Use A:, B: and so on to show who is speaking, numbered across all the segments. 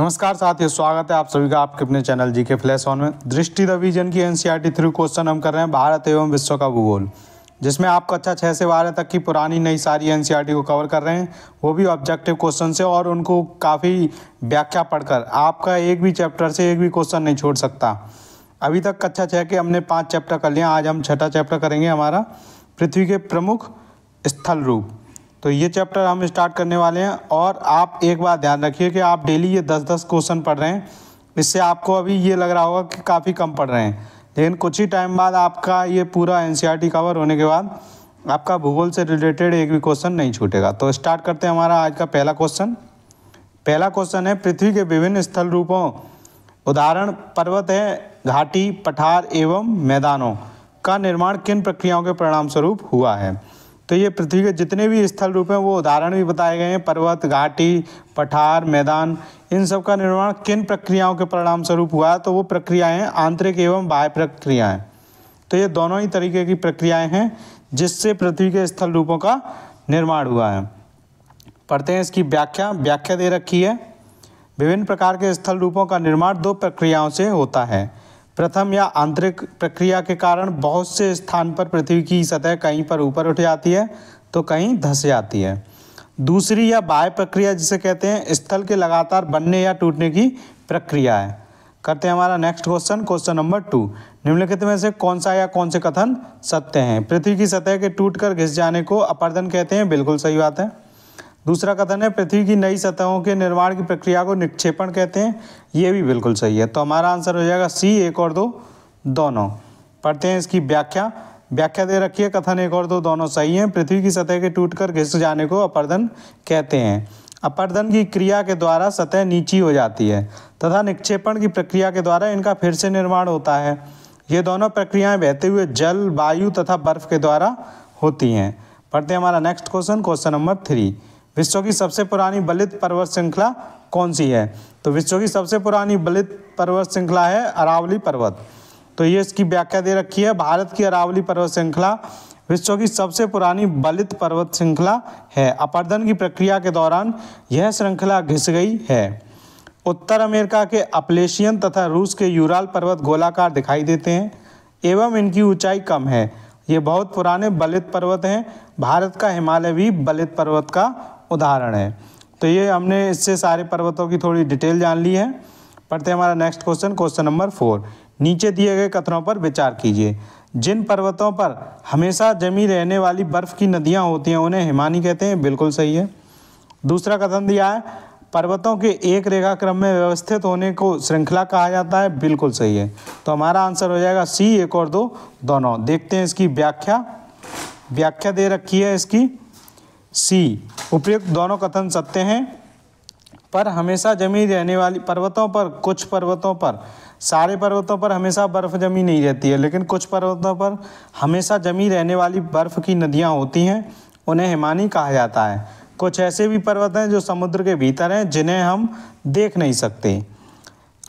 A: नमस्कार साथियों स्वागत है आप सभी का आपके अपने चैनल जी के फ्लैश ऑन में दृष्टि रिविजन की एनसीईआरटी थ्रू क्वेश्चन हम कर रहे हैं भारत एवं विश्व का भूगोल जिसमें आप कक्षा अच्छा छः से बारह तक की पुरानी नई सारी एन e को कवर कर रहे हैं वो भी ऑब्जेक्टिव क्वेश्चन से और उनको काफ़ी व्याख्या पढ़कर आपका एक भी चैप्टर से एक भी क्वेश्चन नहीं छोड़ सकता अभी तक कक्षा अच्छा छः के हमने पाँच चैप्टर कर लिया आज हम छठा चैप्टर करेंगे हमारा पृथ्वी के प्रमुख स्थल रूप तो ये चैप्टर हम स्टार्ट करने वाले हैं और आप एक बार ध्यान रखिए कि आप डेली ये दस दस क्वेश्चन पढ़ रहे हैं इससे आपको अभी ये लग रहा होगा कि काफ़ी कम पढ़ रहे हैं लेकिन कुछ ही टाइम बाद आपका ये पूरा एन कवर e होने के बाद आपका भूगोल से रिलेटेड एक भी क्वेश्चन नहीं छूटेगा तो स्टार्ट करते हैं हमारा आज का पहला क्वेश्चन पहला क्वेश्चन है पृथ्वी के विभिन्न स्थल रूपों उदाहरण पर्वत है घाटी पठार एवं मैदानों का निर्माण किन प्रक्रियाओं के परिणाम स्वरूप हुआ है तो ये पृथ्वी के जितने भी स्थल रूप हैं वो उदाहरण भी बताए गए हैं पर्वत घाटी पठार मैदान इन सब का निर्माण किन प्रक्रियाओं के परिणाम स्वरूप हुआ तो वो प्रक्रियाएं आंतरिक एवं बाह्य प्रक्रियाएं तो ये दोनों ही तरीके की प्रक्रियाएं हैं जिससे पृथ्वी के स्थल रूपों का निर्माण हुआ है पढ़ते हैं इसकी व्याख्या व्याख्या दे रखी है विभिन्न प्रकार के स्थल रूपों का निर्माण दो प्रक्रियाओं से होता है प्रथम या आंतरिक प्रक्रिया के कारण बहुत से स्थान पर पृथ्वी की सतह कहीं पर ऊपर उठ जाती है तो कहीं धस जाती है दूसरी या बाह्य प्रक्रिया जिसे कहते हैं स्थल के लगातार बनने या टूटने की प्रक्रिया है करते हैं हमारा next question question number two निम्नलिखित में से कौन सा या कौन से कथन सत्य हैं पृथ्वी की सतह के टूट कर घिस जाने को अपर्दन कहते हैं बिल्कुल सही बात है दूसरा कथन है पृथ्वी की नई सतहों के निर्माण की प्रक्रिया को निक्षेपण कहते हैं ये भी बिल्कुल सही है तो हमारा आंसर हो जाएगा सी एक और दो दोनों पढ़ते हैं इसकी व्याख्या व्याख्या दे रखी है कथन एक और दो दोनों सही हैं पृथ्वी की सतह के टूटकर घिस जाने को अपर्दन कहते हैं अपर्दन की क्रिया के द्वारा सतह नीची हो जाती है तथा निक्षेपण की प्रक्रिया के द्वारा इनका फिर से निर्माण होता है ये दोनों प्रक्रियाएं बहते हुए जल वायु तथा बर्फ के द्वारा होती हैं पढ़ते हैं हमारा next question question number three विश्व की सबसे पुरानी बलित पर्वत श्रृंखला कौन सी है तो विश्व की सबसे पुरानी बलित पर्वत श्रृंखला है अरावली पर्वत तो ये इसकी व्याख्या दे रखी है भारत की अरावली पर्वत श्रृंखला विश्व की सबसे पुरानी बलित पर्वत श्रृंखला है अपर्दन की प्रक्रिया के दौरान यह श्रृंखला घिस गई है उत्तर अमेरिका के अपलेशियन तथा रूस के यूराल पर्वत गोलाकार दिखाई देते हैं एवं इनकी ऊंचाई कम है ये बहुत पुराने बलित पर्वत हैं भारत का हिमालय भी बलित पर्वत का उदाहरण है तो ये हमने इससे सारे पर्वतों की थोड़ी डिटेल जान ली है पढ़ते हैं हमारा next question question number four नीचे दिए गए कथनों पर विचार कीजिए जिन पर्वतों पर हमेशा जमी रहने वाली बर्फ़ की नदियाँ होती हैं उन्हें हिमानी कहते हैं बिल्कुल सही है दूसरा कथन दिया है पर्वतों के एक रेखा क्रम में व्यवस्थित होने को श्रृंखला कहा जाता है बिल्कुल सही है तो हमारा आंसर हो जाएगा सी एक और दो दोनों देखते हैं इसकी व्याख्या व्याख्या दे रखी है इसकी सी उपयुक्त दोनों कथन सत्य हैं पर हमेशा जमी रहने वाली पर्वतों पर कुछ पर्वतों पर सारे पर्वतों पर हमेशा बर्फ़ जमी नहीं रहती है लेकिन कुछ पर्वतों पर हमेशा जमी रहने वाली बर्फ़ की नदियाँ होती हैं उन्हें हिमानी कहा जाता है कुछ ऐसे भी पर्वत हैं जो समुद्र के भीतर हैं जिन्हें हम देख नहीं सकते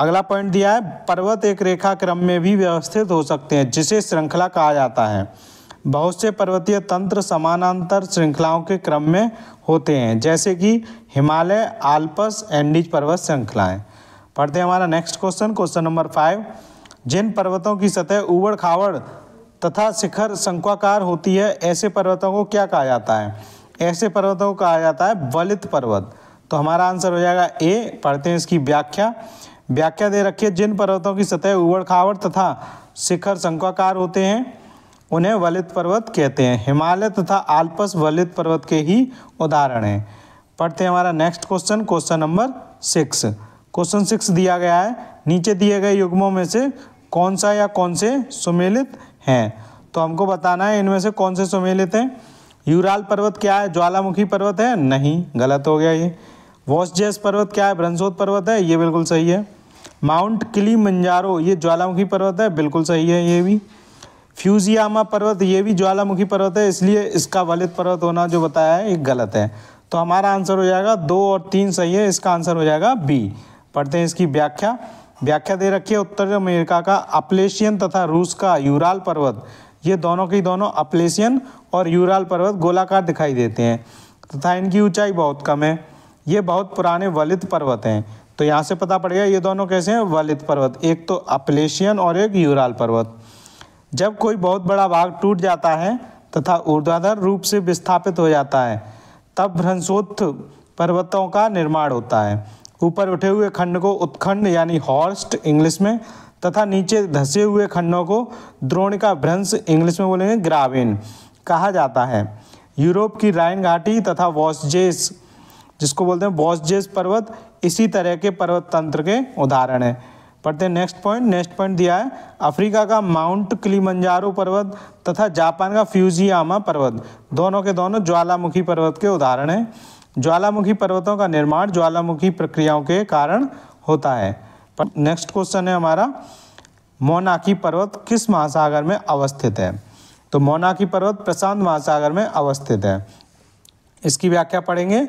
A: अगला पॉइंट दिया है पर्वत एक रेखा क्रम में भी व्यवस्थित हो सकते हैं जिसे श्रृंखला कहा जाता है बहुत से पर्वतीय तंत्र समानांतर श्रृंखलाओं के क्रम में होते हैं जैसे कि हिमालय आल्पस एंडीज पर्वत श्रृंखलाएं पढ़ते हैं हमारा next question question number five जिन पर्वतों की सतह उबड़ खावड़ तथा शिखर शंक्वाकार होती है ऐसे पर्वतों को क्या कहा जाता है ऐसे पर्वतों को कहा जाता है वलित पर्वत तो हमारा आंसर हो जाएगा ए पढ़ते हैं इसकी व्याख्या व्याख्या दे रखिए जिन पर्वतों की सतह उबड़ खावड़ तथा शिखर शंकुआकार होते हैं उन्हें वलित पर्वत कहते हैं हिमालय तथा आल्पस वलित पर्वत के ही उदाहरण हैं पढ़ते हैं हमारा next question question number six question six दिया गया है नीचे दिए गए युग्मों में से कौन सा या कौन से सुमेलित हैं तो हमको बताना है इनमें से कौन से सुमेलित हैं यूराल पर्वत क्या है ज्वालामुखी पर्वत है नहीं गलत हो गया ये वॉसजेस पर्वत क्या है ब्रंसोद पर्वत है ये बिल्कुल सही है माउंट किली मंजारो ये ज्वालामुखी पर्वत है बिल्कुल सही है ये भी फ्यूजियामा पर्वत ये भी ज्वालामुखी पर्वत है इसलिए इसका वलित पर्वत होना जो बताया है ये गलत है तो हमारा आंसर हो जाएगा दो और तीन सही है इसका आंसर हो जाएगा बी पढ़ते हैं इसकी व्याख्या व्याख्या दे रखी है उत्तर अमेरिका का अपलेशियन तथा रूस का यूराल पर्वत ये दोनों की दोनों अपलेशियन और यूराल पर्वत गोलाकार दिखाई देते हैं तथा इनकी ऊंचाई बहुत कम है ये बहुत पुराने वलित पर्वत हैं तो यहाँ से पता पड़ गया ये दोनों कैसे हैं वलित पर्वत एक तो अपलेशियन और एक यूराल पर्वत जब कोई बहुत बड़ा भाग टूट जाता है तथा ऊर्ध्वाधर रूप से विस्थापित हो जाता है तब भ्रंशोत्थ पर्वतों का निर्माण होता है ऊपर उठे हुए खंड को उत्खंड यानी हॉर्स्ट इंग्लिश में तथा नीचे धसे हुए खंडों को द्रोणिका भ्रंश इंग्लिश में बोलेंगे ग्राविन कहा जाता है यूरोप की रायन घाटी तथा वॉसजेस जिसको बोलते हैं वॉसजेस पर्वत इसी तरह के पर्वत तंत्र के उदाहरण हैं पढ़ते हैं नेक्स्ट पॉइंट नेक्स्ट पॉइंट दिया है अफ्रीका का माउंट क्लीमंजारो पर्वत तथा जापान का फ्यूजियामा पर्वत दोनों के दोनों ज्वालामुखी पर्वत के उदाहरण हैं ज्वालामुखी पर्वतों का निर्माण ज्वालामुखी प्रक्रियाओं के कारण होता है नेक्स्ट क्वेश्चन है हमारा मोनाकी पर्वत किस महासागर में अवस्थित है तो मोनाकी पर्वत प्रशांत महासागर में अवस्थित है इसकी व्याख्या पढ़ेंगे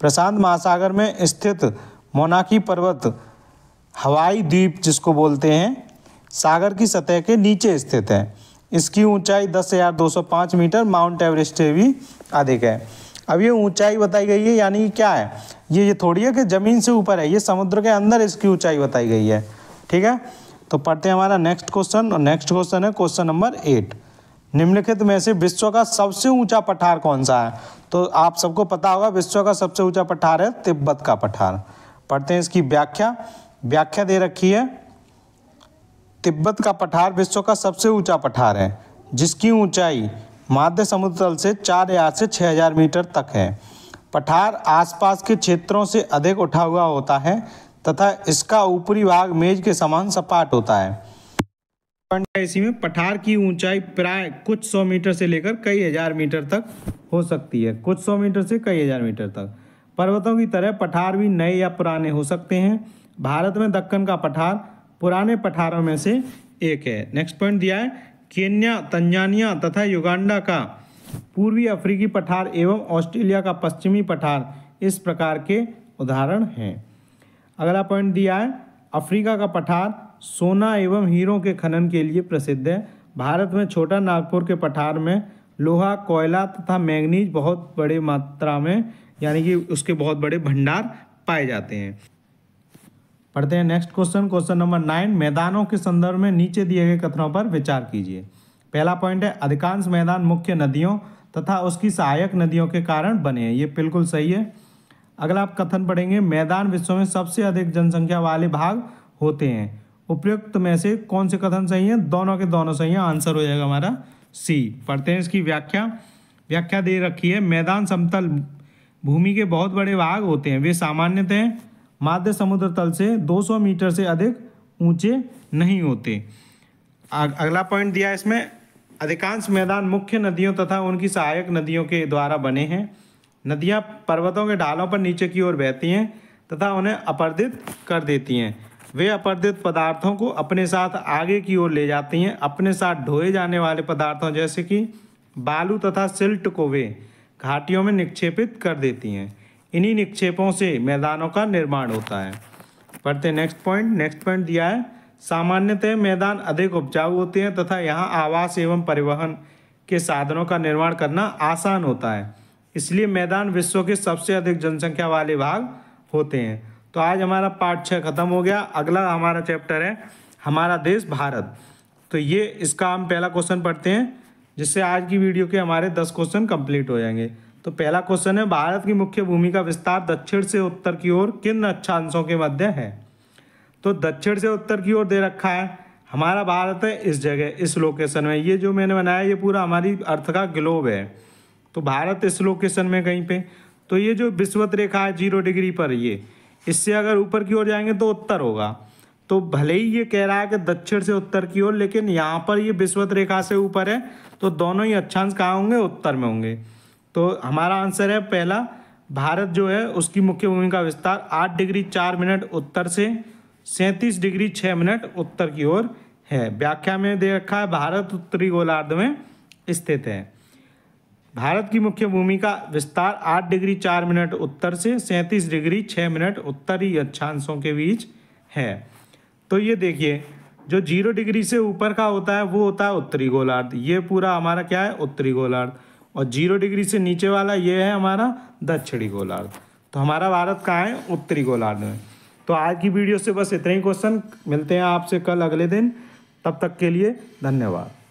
A: प्रशांत महासागर में स्थित मोनाकी पर्वत हवाई द्वीप जिसको बोलते हैं सागर की सतह के नीचे स्थित है इसकी ऊंचाई 10,205 मीटर माउंट एवरेस्ट से भी अधिक है अब ये ऊंचाई बताई गई है यानी क्या है ये ये थोड़ी है कि ज़मीन से ऊपर है ये समुद्र के अंदर इसकी ऊंचाई बताई गई है ठीक है तो पढ़ते हैं हमारा नेक्स्ट क्वेश्चन और नेक्स्ट क्वेश्चन है क्वेश्चन नंबर एट निम्नलिखित में से विश्व का सबसे ऊंचा पठार कौन सा है तो आप सबको पता होगा विश्व का सबसे ऊंचा पठार है तिब्बत का पठार पढ़ते हैं इसकी व्याख्या व्याख्या दे रखी है तिब्बत का पठार विश्व का सबसे ऊंचा पठार है जिसकी ऊंचाई माध्य समुद्र तल से चार हजार से छः हजार मीटर तक है पठार आसपास के क्षेत्रों से अधिक उठा हुआ होता है तथा इसका ऊपरी भाग मेज के समान सपाट होता है इसी में पठार की ऊंचाई प्राय कुछ सौ मीटर से लेकर कई हजार मीटर तक हो सकती है कुछ सौ मीटर से कई हजार मीटर तक पर्वतों की तरह पठार भी नए या पुराने हो सकते हैं भारत में दक्कन का पठार पुराने पठारों में से एक है नेक्स्ट पॉइंट दिया है केन्या तंजानिया तथा युगांडा का पूर्वी अफ्रीकी पठार एवं ऑस्ट्रेलिया का पश्चिमी पठार इस प्रकार के उदाहरण हैं अगला पॉइंट दिया है अफ्रीका का पठार सोना एवं हीरों के खनन के लिए प्रसिद्ध है भारत में छोटा नागपुर के पठार में लोहा कोयला तथा मैंगनीज बहुत बड़े मात्रा में यानी कि उसके बहुत बड़े भंडार पाए जाते हैं पढ़ते हैं next question question number nine मैदानों के संदर्भ में नीचे दिए गए कथनों पर विचार कीजिए पहला पॉइंट है अधिकांश मैदान मुख्य नदियों तथा उसकी सहायक नदियों के कारण बने हैं ये बिल्कुल सही है अगला आप कथन पढ़ेंगे मैदान विश्व में सबसे अधिक जनसंख्या वाले भाग होते हैं उपयुक्त में से कौन से कथन सही है दोनों के दोनों सही हैं आंसर हो जाएगा हमारा सी पढ़ते हैं इसकी व्याख्या व्याख्या दे रखी है मैदान समतल भूमि के बहुत बड़े भाग होते हैं वे सामान्यतः माध्य समुद्र तल से 200 मीटर से अधिक ऊंचे नहीं होते अगला पॉइंट दिया इसमें अधिकांश मैदान मुख्य नदियों तथा उनकी सहायक नदियों के द्वारा बने हैं नदियाँ पर्वतों के ढालों पर नीचे की ओर बहती हैं तथा उन्हें अपर्दित कर देती हैं वे अपर्दित पदार्थों को अपने साथ आगे की ओर ले जाती हैं अपने साथ ढोए जाने वाले पदार्थों जैसे कि बालू तथा सिल्ट को वे घाटियों में निक्षेपित कर देती हैं इन्हीं निक्षेपों से मैदानों का निर्माण होता है पढ़ते नेक्स्ट पॉइंट नेक्स्ट पॉइंट दिया है सामान्यतः मैदान अधिक उपजाऊ होते हैं तथा यहाँ आवास एवं परिवहन के साधनों का निर्माण करना आसान होता है इसलिए मैदान विश्व के सबसे अधिक जनसंख्या वाले भाग होते हैं तो आज हमारा पार्ट छः खत्म हो गया अगला हमारा चैप्टर है हमारा देश भारत तो ये इसका हम पहला क्वेश्चन पढ़ते हैं जिससे आज की वीडियो के हमारे दस क्वेश्चन कंप्लीट हो जाएंगे तो पहला क्वेश्चन है भारत की मुख्य भूमि का विस्तार दक्षिण से उत्तर की ओर किन अक्षांशों के मध्य है तो दक्षिण से उत्तर की ओर दे रखा है हमारा भारत है इस जगह इस लोकेशन में ये जो मैंने बनाया ये पूरा हमारी अर्थ का ग्लोब है तो भारत इस लोकेशन में कहीं पे तो ये जो विश्वत रेखा है जीरो डिग्री पर ये इससे अगर ऊपर की ओर जाएंगे तो उत्तर होगा तो भले ही ये कह रहा है कि दक्षिण से उत्तर की ओर लेकिन यहाँ पर ये विश्वत रेखा से ऊपर है तो दोनों ही अच्छांश कहाँ होंगे उत्तर में होंगे तो हमारा आंसर है पहला भारत जो है उसकी मुख्य भूमि का विस्तार आठ डिग्री चार मिनट उत्तर से सैंतीस डिग्री छः मिनट उत्तर की ओर है व्याख्या में दे रखा है भारत उत्तरी गोलार्ध में स्थित है भारत की मुख्य भूमि का विस्तार आठ डिग्री चार मिनट उत्तर से सैंतीस डिग्री छः मिनट उत्तरी अक्षांशों के बीच है तो ये देखिए जो जीरो डिग्री से ऊपर का होता है वो होता है उत्तरी गोलार्ध ये पूरा हमारा क्या है उत्तरी गोलार्ध और जीरो डिग्री से नीचे वाला ये है हमारा दक्षिणी गोलार्ध तो हमारा भारत कहाँ है उत्तरी गोलार्ध में तो आज की वीडियो से बस इतने ही क्वेश्चन मिलते हैं आपसे कल अगले दिन तब तक के लिए धन्यवाद